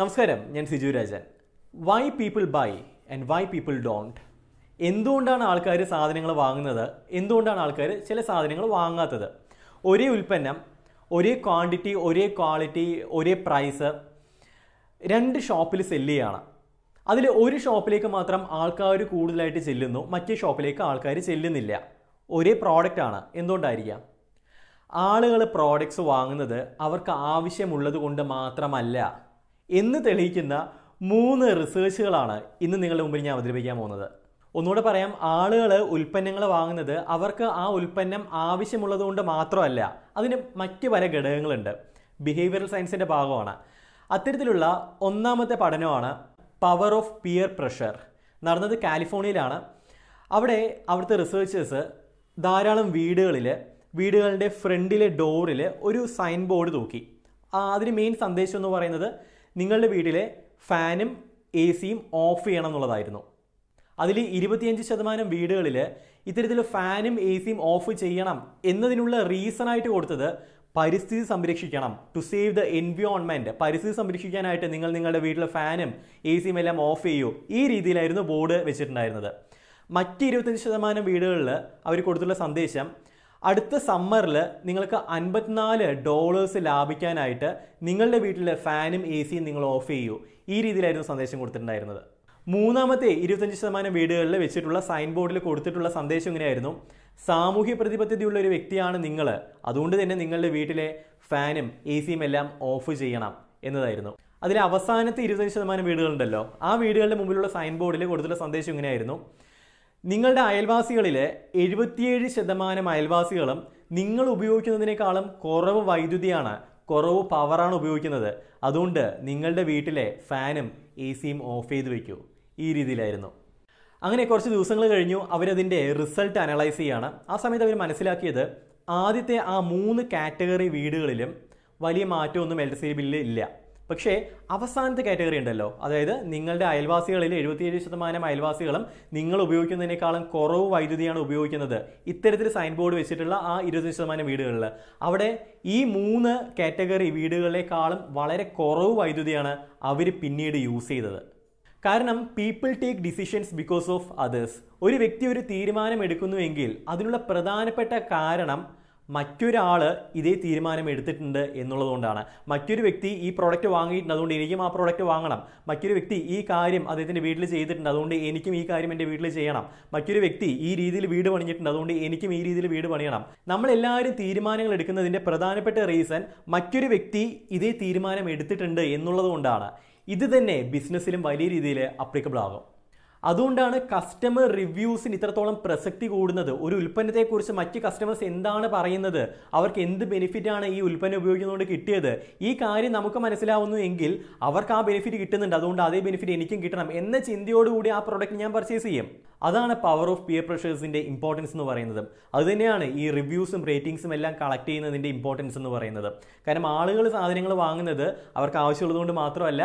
നമസ്കാരം ഞാൻ Siju Rajan why people buy and why people don't എന്തുകൊണ്ടാണ് ആൾക്കാർ സാധനങ്ങൾ വാങ്ങുന്നത് എന്തുകൊണ്ടാണ് ആൾക്കാർ ചില സാധനങ്ങൾ വാങ്ങാത്തത് ഒരേ ഉൽപ്പന്നം ഒരേ ക്വാണ്ടിറ്റി ഒരേ ക്വാളിറ്റി ഒരേ പ്രൈസ് രണ്ട് ഷോപ്പിൽ സെല്ല് ചെയ്യണം അതിൽ ഒരു ഷോപ്പിലേക്ക് മാത്രം ആൾക്കാർ കൂടുതലായിട്ട് ചെല്ലുന്നു മറ്റേ ഷോപ്പിലേക്ക് ആൾക്കാർ ചെല്ലുന്നില്ല ഒരേ പ്രോഡക്റ്റ് ആണ് എന്തുകൊണ്ടായിരിക്കാം ആളുകൾ പ്രോഡക്റ്റ്സ് വാങ്ങുന്നത് അവർക്ക് ആവശ്യമുള്ളത് കൊണ്ട് മാത്രമല്ല എന്ന് തെളിയിക്കുന്ന മൂന്ന് റിസേർച്ചുകളാണ് ഇന്ന് നിങ്ങളുടെ മുമ്പിൽ ഞാൻ അവതരിപ്പിക്കാൻ പോകുന്നത് ഒന്നുകൂടെ പറയാം ആളുകൾ ഉൽപ്പന്നങ്ങൾ വാങ്ങുന്നത് അവർക്ക് ആ ഉൽപ്പന്നം ആവശ്യമുള്ളത് കൊണ്ട് മാത്രമല്ല അതിന് മറ്റ് പല ഘടകങ്ങളുണ്ട് ബിഹേവിയറൽ സയൻസിൻ്റെ ഭാഗമാണ് അത്തരത്തിലുള്ള ഒന്നാമത്തെ പഠനമാണ് പവർ ഓഫ് പിയർ പ്രഷർ നടന്നത് കാലിഫോർണിയയിലാണ് അവിടെ അവിടുത്തെ റിസേർച്ചേഴ്സ് ധാരാളം വീടുകളിൽ വീടുകളുടെ ഫ്രണ്ടിലെ ഡോറിൽ ഒരു സൈൻ ബോർഡ് തൂക്കി അതിന് മെയിൻ സന്ദേശം എന്ന് പറയുന്നത് നിങ്ങളുടെ വീട്ടിലെ ഫാനും എ സിയും ഓഫ് ചെയ്യണം എന്നുള്ളതായിരുന്നു അതിൽ ഇരുപത്തിയഞ്ച് ശതമാനം വീടുകളിൽ ഇത്തരത്തിൽ ഫാനും എ സിയും ഓഫ് ചെയ്യണം എന്നതിനുള്ള റീസൺ ആയിട്ട് കൊടുത്തത് പരിസ്ഥിതി സംരക്ഷിക്കണം ടു സേവ് ദ എൻവിയോൺമെൻറ്റ് പരിസ്ഥിതി സംരക്ഷിക്കാനായിട്ട് നിങ്ങൾ നിങ്ങളുടെ വീട്ടിലെ ഫാനും എ സിയും എല്ലാം ഓഫ് ചെയ്യൂ ഈ രീതിയിലായിരുന്നു ബോർഡ് വെച്ചിട്ടുണ്ടായിരുന്നത് മറ്റ് ഇരുപത്തഞ്ച് ശതമാനം വീടുകളിൽ അവർ കൊടുത്തുള്ള സന്ദേശം അടുത്ത സമ്മറിൽ നിങ്ങൾക്ക് അൻപത്തിനാല് ഡോളേഴ്സ് ലാഭിക്കാനായിട്ട് നിങ്ങളുടെ വീട്ടിലെ ഫാനും എ സിയും നിങ്ങൾ ഓഫ് ചെയ്യൂ ഈ രീതിയിലായിരുന്നു സന്ദേശം കൊടുത്തിട്ടുണ്ടായിരുന്നത് മൂന്നാമത്തെ ഇരുപത്തഞ്ച് ശതമാനം വീടുകളിൽ വെച്ചിട്ടുള്ള സൈൻ ബോർഡിൽ കൊടുത്തിട്ടുള്ള സന്ദേശം ഇങ്ങനെയായിരുന്നു സാമൂഹ്യ പ്രതിബദ്ധതയുള്ള ഒരു വ്യക്തിയാണ് നിങ്ങൾ അതുകൊണ്ട് തന്നെ നിങ്ങളുടെ വീട്ടിലെ ഫാനും എ സിയും എല്ലാം ഓഫ് ചെയ്യണം എന്നതായിരുന്നു അതിലെ അവസാനത്തെ ഇരുപത്തഞ്ച് ശതമാനം വീടുകളുണ്ടല്ലോ ആ വീടുകളുടെ മുമ്പിലുള്ള സൈൻ ബോർഡിൽ കൊടുത്തിട്ടുള്ള സന്ദേശം ഇങ്ങനെയായിരുന്നു നിങ്ങളുടെ അയൽവാസികളിലെ എഴുപത്തിയേഴ് ശതമാനം അയൽവാസികളും നിങ്ങൾ ഉപയോഗിക്കുന്നതിനേക്കാളും കുറവ് വൈദ്യുതിയാണ് കുറവ് പവറാണ് ഉപയോഗിക്കുന്നത് അതുകൊണ്ട് നിങ്ങളുടെ വീട്ടിലെ ഫാനും എ സിയും ഓഫ് ചെയ്ത് വയ്ക്കൂ ഈ രീതിയിലായിരുന്നു അങ്ങനെ കുറച്ച് ദിവസങ്ങൾ കഴിഞ്ഞു അവരതിൻ്റെ റിസൾട്ട് അനലൈസ് ചെയ്യുകയാണ് ആ സമയത്ത് അവർ മനസ്സിലാക്കിയത് ആദ്യത്തെ ആ മൂന്ന് കാറ്റഗറി വീടുകളിലും വലിയ മാറ്റമൊന്നും എൽ സി ബില്ല് ഇല്ല പക്ഷേ അവസാനത്തെ കാറ്റഗറി ഉണ്ടല്ലോ അതായത് നിങ്ങളുടെ അയൽവാസികളിൽ എഴുപത്തിയേഴ് ശതമാനം അയൽവാസികളും നിങ്ങൾ ഉപയോഗിക്കുന്നതിനേക്കാളും കുറവ് വൈദ്യുതിയാണ് ഉപയോഗിക്കുന്നത് ഇത്തരത്തിൽ സൈൻ ബോർഡ് വെച്ചിട്ടുള്ള ആ ഇരുപത് ശതമാനം വീടുകളിൽ അവിടെ ഈ മൂന്ന് കാറ്റഗറി വീടുകളെക്കാളും വളരെ കുറവ് വൈദ്യുതിയാണ് അവർ പിന്നീട് യൂസ് ചെയ്തത് കാരണം people take decisions because of others ഒരു വ്യക്തി ഒരു തീരുമാനം എടുക്കുന്നുവെങ്കിൽ അതിനുള്ള പ്രധാനപ്പെട്ട കാരണം മറ്റൊരാൾ ഇതേ തീരുമാനം എടുത്തിട്ടുണ്ട് എന്നുള്ളതുകൊണ്ടാണ് മറ്റൊരു വ്യക്തി ഈ പ്രോഡക്റ്റ് വാങ്ങിയിട്ടുണ്ട് അതുകൊണ്ട് എനിക്കും ആ പ്രോഡക്റ്റ് വാങ്ങണം മറ്റൊരു വ്യക്തി ഈ കാര്യം അദ്ദേഹത്തിൻ്റെ വീട്ടിൽ ചെയ്തിട്ടുണ്ട് അതുകൊണ്ട് എനിക്കും ഈ കാര്യം എൻ്റെ വീട്ടിൽ ചെയ്യണം മറ്റൊരു വ്യക്തി ഈ രീതിയിൽ വീട് പണിഞ്ഞിട്ടുണ്ട് അതുകൊണ്ട് എനിക്കും ഈ രീതിയിൽ വീട് പണിയണം നമ്മൾ എല്ലാവരും തീരുമാനങ്ങൾ എടുക്കുന്നതിൻ്റെ പ്രധാനപ്പെട്ട റീസൺ മറ്റൊരു വ്യക്തി ഇതേ തീരുമാനം എടുത്തിട്ടുണ്ട് എന്നുള്ളതുകൊണ്ടാണ് ഇത് തന്നെ ബിസിനസ്സിലും വലിയ രീതിയിൽ അപ്ലിക്കബിൾ ആകും അതുകൊണ്ടാണ് കസ്റ്റമർ റിവ്യൂസിന് ഇത്രത്തോളം പ്രസക്തി കൂടുന്നത് ഒരു ഉൽപ്പന്നത്തെക്കുറിച്ച് മറ്റ് കസ്റ്റമേഴ്സ് എന്താണ് പറയുന്നത് അവർക്ക് എന്ത് ബെനിഫിറ്റ് ആണ് ഈ ഉൽപ്പന്നം ഉപയോഗിക്കുന്നതുകൊണ്ട് കിട്ടിയത് ഈ കാര്യം നമുക്ക് മനസ്സിലാവുന്നു എങ്കിൽ അവർക്ക് ആ ബെനിഫിറ്റ് കിട്ടുന്നുണ്ട് അതുകൊണ്ട് അതേ ബെനിഫിറ്റ് എനിക്കും കിട്ടണം എന്ന ചിന്തയോടുകൂടി ആ പ്രോഡക്റ്റ് ഞാൻ പർച്ചേസ് ചെയ്യും അതാണ് പവർ ഓഫ് പിയർ പ്രഷേഴ്സിൻ്റെ ഇമ്പോർട്ടൻസ് എന്ന് പറയുന്നത് അതുതന്നെയാണ് ഈ റിവ്യൂസും റേറ്റിംഗ്സും എല്ലാം കളക്ട് ചെയ്യുന്നതിൻ്റെ ഇമ്പോർട്ടൻസ് എന്ന് പറയുന്നത് കാരണം ആളുകൾ സാധനങ്ങൾ വാങ്ങുന്നത് അവർക്ക് ആവശ്യമുള്ളതുകൊണ്ട് മാത്രമല്ല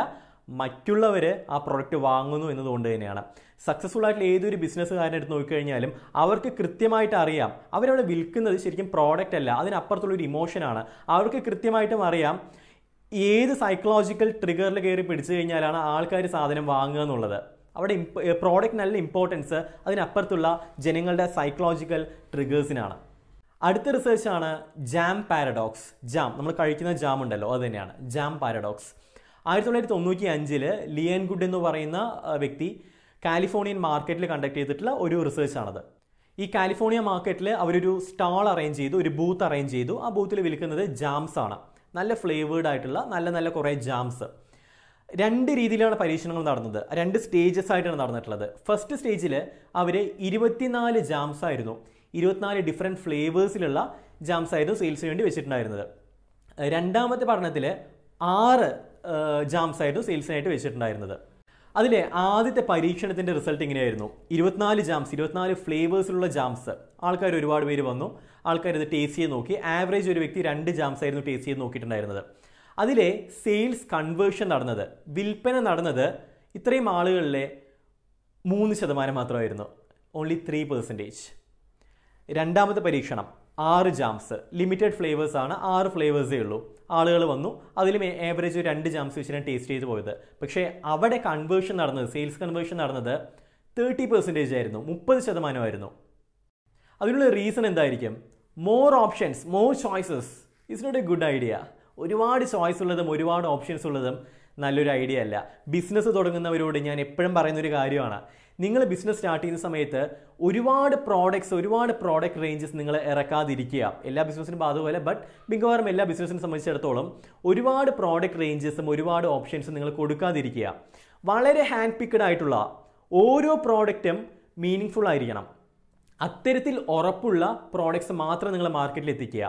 മറ്റുള്ളവർ ആ പ്രൊഡക്റ്റ് വാങ്ങുന്നു എന്നതുകൊണ്ട് തന്നെയാണ് സക്സസ്ഫുൾ ആയിട്ടുള്ള ഏതൊരു ബിസിനസ്സുകാരനെ എടുത്ത് നോക്കിക്കഴിഞ്ഞാലും അവർക്ക് കൃത്യമായിട്ട് അറിയാം അവരവിടെ വിൽക്കുന്നത് ശരിക്കും പ്രോഡക്റ്റ് അല്ല അതിനപ്പുറത്തുള്ള ഒരു ഇമോഷനാണ് അവർക്ക് കൃത്യമായിട്ടും അറിയാം ഏത് സൈക്കോളജിക്കൽ ട്രിഗറിൽ കയറി പിടിച്ചു കഴിഞ്ഞാലാണ് ആൾക്കാർ സാധനം വാങ്ങുക എന്നുള്ളത് അവിടെ പ്രോഡക്റ്റ് നല്ല ഇമ്പോർട്ടൻസ് അതിനപ്പുറത്തുള്ള ജനങ്ങളുടെ സൈക്കോളജിക്കൽ ട്രിഗേഴ്സിനാണ് അടുത്ത റിസർച്ചാണ് ജാം പാരഡോക്സ് ജാം നമ്മൾ കഴിക്കുന്ന ജാം ഉണ്ടല്ലോ അത് തന്നെയാണ് ജാം പാരഡോക്സ് ആയിരത്തി തൊള്ളായിരത്തി തൊണ്ണൂറ്റി അഞ്ചിൽ ലിയൻ ഗുഡ് എന്ന് പറയുന്ന വ്യക്തി കാലിഫോർണിയൻ മാർക്കറ്റിൽ കണ്ടക്ട് ചെയ്തിട്ടുള്ള ഒരു റിസർച്ചാണത് ഈ കാലിഫോർണിയ മാർക്കറ്റിൽ അവരൊരു സ്റ്റാൾ അറേഞ്ച് ചെയ്തു ഒരു ബൂത്ത് അറേഞ്ച് ചെയ്തു ആ ബൂത്തിൽ വിൽക്കുന്നത് ജാംസ് ആണ് നല്ല ഫ്ലേവേഡ് ആയിട്ടുള്ള നല്ല നല്ല കുറേ ജാംസ് രണ്ട് രീതിയിലാണ് പരീക്ഷണങ്ങൾ നടന്നത് രണ്ട് സ്റ്റേജസ് ആയിട്ടാണ് നടന്നിട്ടുള്ളത് ഫസ്റ്റ് സ്റ്റേജിൽ അവർ ഇരുപത്തിനാല് ജാംസ് ആയിരുന്നു ഇരുപത്തിനാല് ഡിഫറെൻറ്റ് ഫ്ലേവേഴ്സിലുള്ള ജാംസ് ആയിരുന്നു സെയിൽസിന് വേണ്ടി വെച്ചിട്ടുണ്ടായിരുന്നത് രണ്ടാമത്തെ പഠനത്തിൽ ആറ് ജാംസ് ആയിരുന്നു സെയിൽസിനായിട്ട് വെച്ചിട്ടുണ്ടായിരുന്നത് അതിലെ ആദ്യത്തെ പരീക്ഷണത്തിൻ്റെ റിസൾട്ട് ഇങ്ങനെയായിരുന്നു ഇരുപത്തിനാല് ജാംസ് ഇരുപത്തിനാല് ഫ്ലേവേഴ്സിലുള്ള ജാംസ് ആൾക്കാർ ഒരുപാട് പേര് വന്നു ആൾക്കാർ ഇത് ടേസ്റ്റ് ചെയ്ത് നോക്കി ആവറേജ് ഒരു വ്യക്തി രണ്ട് ജാംസ് ആയിരുന്നു ടേസ്റ്റ് ചെയ്ത് നോക്കിയിട്ടുണ്ടായിരുന്നത് അതിലെ സെയിൽസ് കൺവേർഷൻ നടന്നത് വിൽപ്പന നടന്നത് ഇത്രയും ആളുകളിലെ മൂന്ന് ശതമാനം മാത്രമായിരുന്നു ഓൺലി ത്രീ പെർസെൻറ്റേജ് രണ്ടാമത്തെ പരീക്ഷണം ആറ് ജാംസ് ലിമിറ്റഡ് ഫ്ലേവേഴ്സ് ആണ് ആറ് ഫ്ലേവേഴ്സേ ഉള്ളൂ ആളുകൾ വന്നു അതിലും ഏവറേജ് രണ്ട് ജാംസ് വെച്ചിട്ട് ടേസ്റ്റ് ചെയ്ത് പോയത് പക്ഷേ അവിടെ കൺവേർഷൻ നടന്നത് സെയിൽസ് കൺവേർഷൻ നടന്നത് തേർട്ടി പെർസെൻറ്റേജ് ആയിരുന്നു മുപ്പത് ശതമാനമായിരുന്നു അതിനുള്ള റീസൺ എന്തായിരിക്കും more options more choices is not a good idea ഒരുപാട് ചോയ്സ് ഉള്ളതും ഒരുപാട് ഓപ്ഷൻസ് ഉള്ളതും നല്ലൊരു ഐഡിയ അല്ല ബിസിനസ് തുടങ്ങുന്നവരോട് ഞാൻ എപ്പോഴും പറയുന്നൊരു കാര്യമാണ് നിങ്ങൾ ബിസിനസ് സ്റ്റാർട്ട് ചെയ്യുന്ന സമയത്ത് ഒരുപാട് പ്രോഡക്ട്സ് ഒരുപാട് പ്രോഡക്റ്റ് റേഞ്ചസ് നിങ്ങൾ ഇറക്കാതിരിക്കുക എല്ലാ ബിസിനസ്സിനും ബാധകമല്ല ബട്ട് മിക്കവാറും എല്ലാ ബിസിനസ്സിനെ സംബന്ധിച്ചിടത്തോളം ഒരുപാട് പ്രോഡക്റ്റ് റേഞ്ചസും ഒരുപാട് ഓപ്ഷൻസും നിങ്ങൾ കൊടുക്കാതിരിക്കുക വളരെ ഹാൻഡ് പിക്കഡ് ആയിട്ടുള്ള ഓരോ പ്രോഡക്റ്റും മീനിങ് ഫുൾ ആയിരിക്കണം അത്തരത്തിൽ ഉറപ്പുള്ള പ്രോഡക്ട്സ് മാത്രം നിങ്ങൾ മാർക്കറ്റിൽ എത്തിക്കുക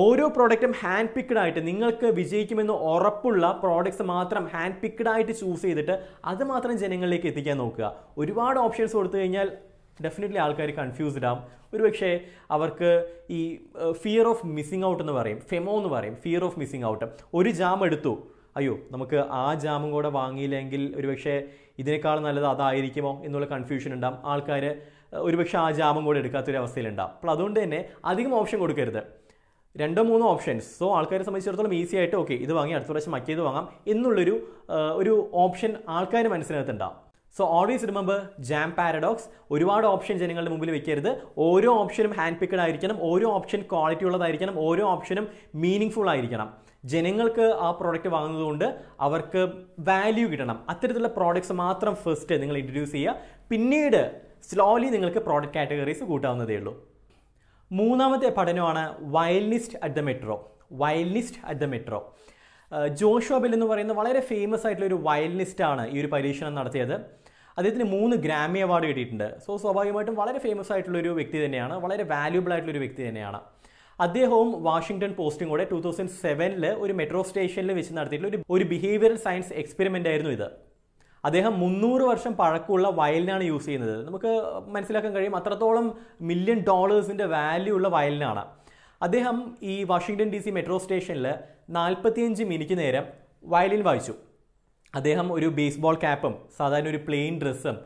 ഓരോ പ്രോഡക്റ്റും ഹാൻഡ് പിക്ഡ് ആയിട്ട് നിങ്ങൾക്ക് വിജയിക്കുമെന്ന് ഉറപ്പുള്ള പ്രോഡക്റ്റ്സ് മാത്രം ഹാൻഡ് പിക്ഡ് ആയിട്ട് ചൂസ് ചെയ്തിട്ട് അത് മാത്രം ജനങ്ങളിലേക്ക് എത്തിക്കാൻ നോക്കുക ഒരുപാട് ഓപ്ഷൻസ് കൊടുത്തു കഴിഞ്ഞാൽ ഡെഫിനറ്റ്ലി ആൾക്കാർ കൺഫ്യൂസ്ഡ് ആവും ഒരുപക്ഷെ അവർക്ക് ഈ ഫിയർ ഓഫ് മിസ്സിങ് ഔട്ട് എന്ന് പറയും ഫെമോ എന്ന് പറയും ഫിയർ ഓഫ് മിസ്സിങ് ഔട്ട് ഒരു ജാം എടുത്തു അയ്യോ നമുക്ക് ആ ജാമും കൂടെ വാങ്ങിയില്ലെങ്കിൽ ഒരുപക്ഷെ ഇതിനേക്കാൾ നല്ലത് അതായിരിക്കുമോ എന്നുള്ള കൺഫ്യൂഷൻ ഉണ്ടാവും ആൾക്കാർ ഒരുപക്ഷെ ആ ജാമും കൂടെ എടുക്കാത്തൊരു അവസ്ഥയിലുണ്ടാവും അപ്പോൾ അതുകൊണ്ട് തന്നെ അധികം ഓപ്ഷൻ കൊടുക്കരുത് രണ്ടോ മൂന്നോ ഓപ്ഷൻസ് സോ ആൾക്കാരെ സംബന്ധിച്ചിടത്തോളം ഈസി ആയിട്ട് ഓക്കെ ഇത് വാങ്ങി അടുത്ത പ്രാവശ്യം മറ്റേത് വാങ്ങാം എന്നുള്ളൊരു ഒരു ഓപ്ഷൻ ആൾക്കാർ മനസ്സിനകത്തുണ്ടാവും so always remember jam paradox ഒരുപാട് ഓപ്ഷൻ ജനങ്ങളുടെ മുമ്പിൽ വെക്കരുത് ഓരോ ഓപ്ഷനും ഹാൻഡ് പിക്കഡ് ആയിരിക്കണം ഓരോ ഓപ്ഷൻ ക്വാളിറ്റി ഉള്ളതായിരിക്കണം ഓരോ ഓപ്ഷനും മീനിങ് ഫുൾ ആയിരിക്കണം ജനങ്ങൾക്ക് ആ പ്രോഡക്റ്റ് വാങ്ങുന്നതുകൊണ്ട് അവർക്ക് വാല്യൂ കിട്ടണം അത്തരത്തിലുള്ള പ്രോഡക്റ്റ്സ് മാത്രം ഫസ്റ്റ് നിങ്ങൾ ഇൻട്രൊഡ്യൂസ് ചെയ്യുക പിന്നീട് സ്ലോലി നിങ്ങൾക്ക് പ്രോഡക്റ്റ് കാറ്റഗറീസ് കൂട്ടാവുന്നതേ ഉള്ളൂ മൂന്നാമത്തെ പഠനമാണ് violinist at the metro violinist at the metro Joshua Bell എന്ന് പറയുന്ന വളരെ ഫേമസ് ആയിട്ടുള്ള ഒരു ആണ് ഈ ഒരു പരീക്ഷണം നടത്തിയത് അദ്ദേഹത്തിന് മൂന്ന് ഗ്രാമി അവാർഡ് കിട്ടിയിട്ടുണ്ട് സോ സ്വാഭാവികമായിട്ടും വളരെ ഫേമസ് ആയിട്ടുള്ള ഒരു വ്യക്തി തന്നെയാണ് വളരെ വാല്യൂബിൾ ആയിട്ടുള്ള ഒരു വ്യക്തി തന്നെയാണ് അദ്ദേഹവും വാഷിംഗ്ടൺ പോസ്റ്റും കൂടെ ടൂ തൗസൻഡ് സെവനിൽ ഒരു മെട്രോ സ്റ്റേഷനിൽ വെച്ച് നടത്തിയിട്ടുള്ള ഒരു ഒരു ബിഹേവിയറൽ സയൻസ് എക്സ്പെരിമെൻ്റ് ആയിരുന്നു ഇത് അദ്ദേഹം മുന്നൂറ് വർഷം പഴക്കമുള്ള വയലിനാണ് യൂസ് ചെയ്യുന്നത് നമുക്ക് മനസ്സിലാക്കാൻ കഴിയും അത്രത്തോളം മില്യൺ ഡോളേഴ്സിൻ്റെ വാല്യൂ ഉള്ള വയലിനാണ് അദ്ദേഹം ഈ വാഷിങ്ടൺ ഡി സി മെട്രോ സ്റ്റേഷനിൽ നാൽപ്പത്തിയഞ്ച് മിനിറ്റ് നേരം വയലിൻ വായിച്ചു അദ്ദേഹം ഒരു ബേസ്ബോൾ ക്യാപ്പും സാധാരണ ഒരു പ്ലെയിൻ ഡ്രസ്സും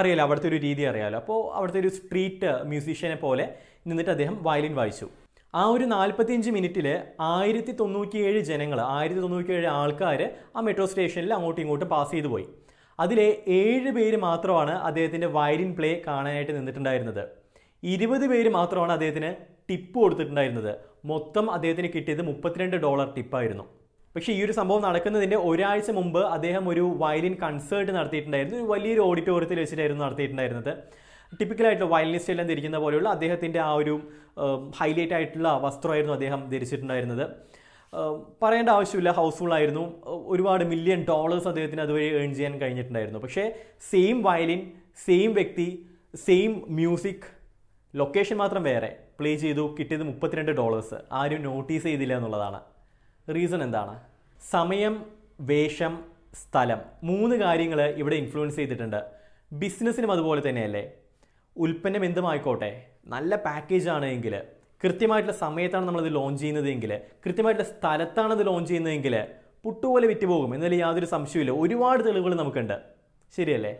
അറിയാലോ അവിടുത്തെ ഒരു രീതി അറിയാലോ അപ്പോൾ അവിടുത്തെ ഒരു സ്ട്രീറ്റ് മ്യൂസീഷ്യനെ പോലെ നിന്നിട്ട് അദ്ദേഹം വയലിൻ വായിച്ചു ആ ഒരു നാൽപ്പത്തിയഞ്ച് മിനിറ്റിൽ ആയിരത്തി തൊണ്ണൂറ്റിയേഴ് ജനങ്ങൾ ആയിരത്തി തൊണ്ണൂറ്റിയേഴ് ആൾക്കാർ ആ മെട്രോ സ്റ്റേഷനിൽ അങ്ങോട്ടും ഇങ്ങോട്ടും പാസ് ചെയ്തു പോയി അതിലെ ഏഴ് പേര് മാത്രമാണ് അദ്ദേഹത്തിൻ്റെ വയലിൻ പ്ലേ കാണാനായിട്ട് നിന്നിട്ടുണ്ടായിരുന്നത് ഇരുപത് പേര് മാത്രമാണ് അദ്ദേഹത്തിന് ടിപ്പ് കൊടുത്തിട്ടുണ്ടായിരുന്നത് മൊത്തം അദ്ദേഹത്തിന് കിട്ടിയത് മുപ്പത്തിരണ്ട് ഡോളർ ടിപ്പായിരുന്നു പക്ഷേ ഈ ഒരു സംഭവം നടക്കുന്നതിൻ്റെ ഒരാഴ്ച മുമ്പ് അദ്ദേഹം ഒരു വയലിൻ കൺസേർട്ട് നടത്തിയിട്ടുണ്ടായിരുന്നു ഒരു വലിയൊരു ഓഡിറ്റോറിയത്തിൽ വെച്ചിട്ടായിരുന്നു നടത്തിയിട്ടുണ്ടായിരുന്നത് ടിപ്പിക്കലായിട്ടുള്ള വയലിനി സ്റ്റൈലിൽ ധരിക്കുന്ന പോലെയുള്ള അദ്ദേഹത്തിൻ്റെ ആ ഒരു ഹൈലൈറ്റ് ആയിട്ടുള്ള വസ്ത്രമായിരുന്നു അദ്ദേഹം ധരിച്ചിട്ടുണ്ടായിരുന്നത് പറയേണ്ട ആവശ്യമില്ല ഹൗസ്ഫുൾ ആയിരുന്നു ഒരുപാട് മില്യൺ ഡോളേഴ്സ് അദ്ദേഹത്തിന് അതുവഴി ഏൺ ചെയ്യാൻ കഴിഞ്ഞിട്ടുണ്ടായിരുന്നു പക്ഷേ സെയിം വയലിൻ സെയിം വ്യക്തി സെയിം മ്യൂസിക് ലൊക്കേഷൻ മാത്രം വേറെ പ്ലേ ചെയ്തു കിട്ടിയത് മുപ്പത്തിരണ്ട് ഡോളേഴ്സ് ആരും നോട്ടീസ് ചെയ്തില്ല എന്നുള്ളതാണ് റീസൺ എന്താണ് സമയം വേഷം സ്ഥലം മൂന്ന് കാര്യങ്ങൾ ഇവിടെ ഇൻഫ്ലുവൻസ് ചെയ്തിട്ടുണ്ട് ബിസിനസ്സിനും അതുപോലെ തന്നെയല്ലേ ഉൽപ്പന്നം എന്തുമായിക്കോട്ടെ നല്ല പാക്കേജ് ആണെങ്കിൽ കൃത്യമായിട്ടുള്ള സമയത്താണ് നമ്മളത് ലോഞ്ച് ചെയ്യുന്നതെങ്കിൽ കൃത്യമായിട്ടുള്ള സ്ഥലത്താണ് അത് ലോഞ്ച് ചെയ്യുന്നതെങ്കിൽ പുട്ടുപോലെ വിറ്റുപോകും എന്നതിൽ യാതൊരു സംശയമില്ല ഒരുപാട് തെളിവുകൾ നമുക്കുണ്ട് ശരിയല്ലേ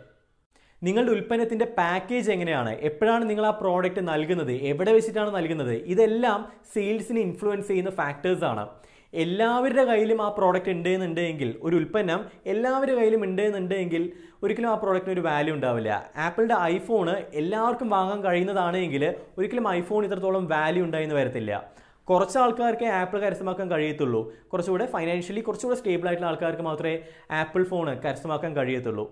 നിങ്ങളുടെ ഉൽപ്പന്നത്തിൻ്റെ പാക്കേജ് എങ്ങനെയാണ് എപ്പോഴാണ് നിങ്ങൾ ആ പ്രോഡക്റ്റ് നൽകുന്നത് എവിടെ വെച്ചിട്ടാണ് നൽകുന്നത് ഇതെല്ലാം സെയിൽസിനെ ഇൻഫ്ലുവൻസ് ചെയ്യുന്ന ഫാക്ടേഴ്സാണ് എല്ലാവരുടെ കയ്യിലും ആ പ്രോഡക്റ്റ് ഉണ്ട് എന്നുണ്ടെങ്കിൽ ഒരു ഉൽപ്പന്നം എല്ലാവരുടെ കയ്യിലും ഉണ്ട് എന്നുണ്ടെങ്കിൽ ഒരിക്കലും ആ പ്രോഡക്റ്റിന് ഒരു വാല്യൂ ഉണ്ടാവില്ല ആപ്പിളിൻ്റെ ഐഫോണ് എല്ലാവർക്കും വാങ്ങാൻ കഴിയുന്നതാണെങ്കിൽ ഒരിക്കലും ഐഫോൺ ഇത്രത്തോളം വാല്യൂ ഉണ്ടായിരുന്നു വരത്തില്ല കുറച്ച് ആൾക്കാർക്ക് ആപ്പിൾ കരസ്ഥമാക്കാൻ കഴിയത്തുള്ളൂ കുറച്ചുകൂടെ ഫൈനാൻഷ്യലി കുറച്ചുകൂടെ സ്റ്റേബിൾ ആയിട്ടുള്ള ആൾക്കാർക്ക് മാത്രമേ ആപ്പിൾ ഫോൺ കരസ്ഥമാക്കാൻ കഴിയത്തുള്ളൂ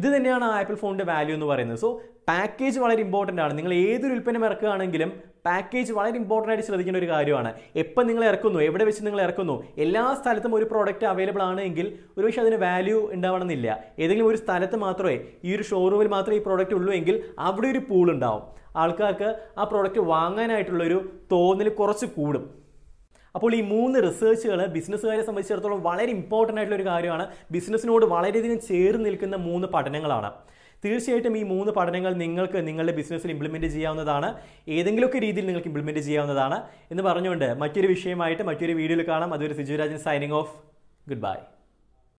ഇത് തന്നെയാണ് ആപ്പിൾ ഫോണിൻ്റെ വാല്യൂ എന്ന് പറയുന്നത് സോ പാക്കേജ് വളരെ ഇമ്പോർട്ടൻ്റ് ആണ് നിങ്ങൾ ഏതൊരു ഉൽപ്പന്നം ഇറക്കുകയാണെങ്കിലും പാക്കേജ് വളരെ ഇമ്പോർട്ടൻ്റ് ആയിട്ട് ശ്രദ്ധിക്കേണ്ട ഒരു കാര്യമാണ് എപ്പം നിങ്ങൾ ഇറക്കുന്നു എവിടെ വെച്ച് നിങ്ങൾ ഇറക്കുന്നു എല്ലാ സ്ഥലത്തും ഒരു പ്രോഡക്റ്റ് അവൈലബിൾ ആണെങ്കിൽ ഒരുപക്ഷെ അതിന് വാല്യൂ ഉണ്ടാവണമെന്നില്ല ഏതെങ്കിലും ഒരു സ്ഥലത്ത് മാത്രമേ ഈ ഒരു ഷോറൂമിൽ മാത്രമേ ഈ പ്രോഡക്റ്റ് ഉള്ളൂ എങ്കിൽ അവിടെ ഒരു പൂൾ ഉണ്ടാവും ആൾക്കാർക്ക് ആ പ്രോഡക്റ്റ് വാങ്ങാനായിട്ടുള്ളൊരു തോന്നൽ കുറച്ച് കൂടും അപ്പോൾ ഈ മൂന്ന് റിസേർച്ചുകൾ ബിസിനസ്സുകാരെ സംബന്ധിച്ചിടത്തോളം വളരെ ഇമ്പോർട്ടൻ്റ് ആയിട്ടുള്ള ഒരു കാര്യമാണ് ബിസിനസ്സിനോട് വളരെയധികം ചേർന്ന് നിൽക്കുന്ന മൂന്ന് പഠനങ്ങളാണ് തീർച്ചയായിട്ടും ഈ മൂന്ന് പഠനങ്ങൾ നിങ്ങൾക്ക് നിങ്ങളുടെ ബിസിനസ്സിൽ ഇംപ്ലിമെൻറ്റ് ചെയ്യാവുന്നതാണ് ഏതെങ്കിലുമൊക്കെ രീതിയിൽ നിങ്ങൾക്ക് ഇംപ്ലിമെൻറ്റ് ചെയ്യാവുന്നതാണ് എന്ന് പറഞ്ഞുകൊണ്ട് മറ്റൊരു വിഷയമായിട്ട് മറ്റൊരു വീഡിയോയിൽ കാണാം അതൊരു Siju Rajan signing off good bye